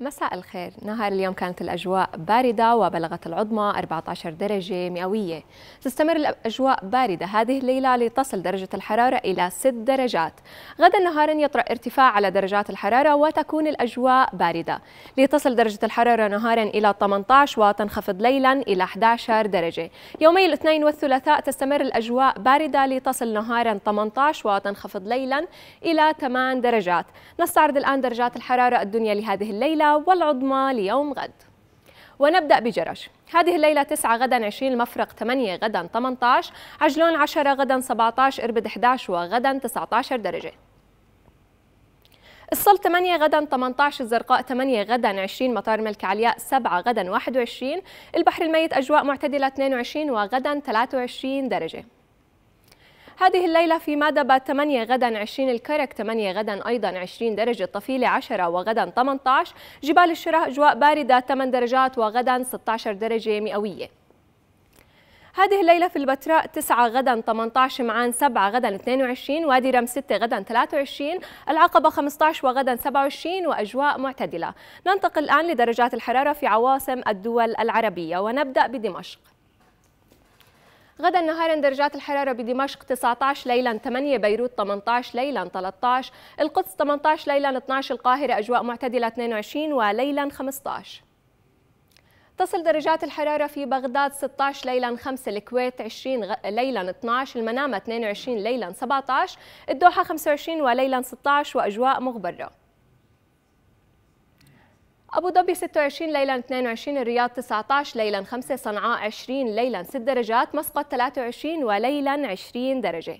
مساء الخير نهار اليوم كانت الأجواء باردة وبلغت العظمى 14 درجة مئوية تستمر الأجواء باردة هذه الليلة لتصل درجة الحرارة إلى 6 درجات غدا نهارا يطرأ ارتفاع على درجات الحرارة وتكون الأجواء باردة لتصل درجة الحرارة نهارا إلى 18 وتنخفض ليلا إلى 11 درجة يومي الاثنين والثلاثاء تستمر الأجواء باردة لتصل نهارا 18 وتنخفض ليلا إلى 8 درجات نستعرض الآن درجات الحرارة الدنيا لهذه الليلة والعظمى ليوم غد ونبدأ بجرش هذه الليلة 9 غدا 20 المفرق 8 غدا 18 عجلون 10 غدا 17 إربد 11 وغدا 19 درجة الصل 8 غدا 18 الزرقاء 8 غدا 20 مطار ملك علياء 7 غدا 21 البحر الميت أجواء معتدلة 22 وغدا 23 درجة هذه الليلة في مادبة 8 غدا 20 الكرك 8 غدا أيضا 20 درجة طفيلة 10 وغدا 18 جبال الشراء أجواء باردة 8 درجات وغدا 16 درجة مئوية هذه الليلة في البتراء 9 غدا 18 معان 7 غدا 22 وادي رم 6 غدا 23 العقبة 15 وغدا 27 وأجواء معتدلة ننتقل الآن لدرجات الحرارة في عواصم الدول العربية ونبدأ بدمشق غدا نهارا درجات الحرارة بدمشق 19 ليلا 8 بيروت 18 ليلا 13 القدس 18 ليلا 12 القاهرة أجواء معتدلة 22 وليلا 15 تصل درجات الحرارة في بغداد 16 ليلا 5 الكويت 20 ليلا 12 المنامة 22 ليلا 17 الدوحة 25 وليلا 16 وأجواء مغبرة أبو ظبي 26 ليلا 22 الرياض 19 ليلا 5 صنعاء 20 ليلا 6 درجات مسقط 23 وليلا 20 درجة